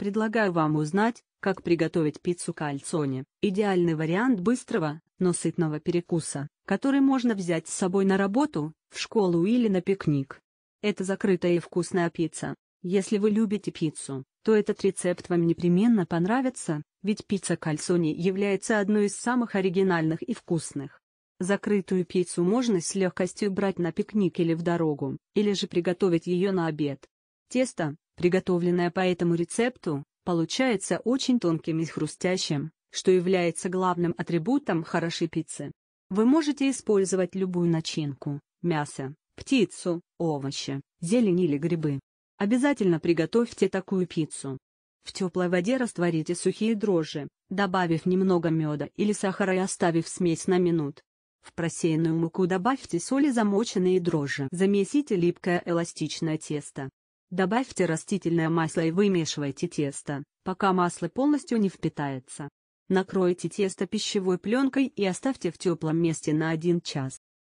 Предлагаю вам узнать, как приготовить пиццу кальцони, Идеальный вариант быстрого, но сытного перекуса, который можно взять с собой на работу, в школу или на пикник. Это закрытая и вкусная пицца. Если вы любите пиццу, то этот рецепт вам непременно понравится, ведь пицца кальцони является одной из самых оригинальных и вкусных. Закрытую пиццу можно с легкостью брать на пикник или в дорогу, или же приготовить ее на обед. Тесто, приготовленное по этому рецепту, получается очень тонким и хрустящим, что является главным атрибутом хорошей пиццы. Вы можете использовать любую начинку – мясо, птицу, овощи, зелень или грибы. Обязательно приготовьте такую пиццу. В теплой воде растворите сухие дрожжи, добавив немного меда или сахара и оставив смесь на минут. В просеянную муку добавьте соли замоченные дрожжи. Замесите липкое эластичное тесто. Добавьте растительное масло и вымешивайте тесто, пока масло полностью не впитается. Накройте тесто пищевой пленкой и оставьте в теплом месте на 1 час.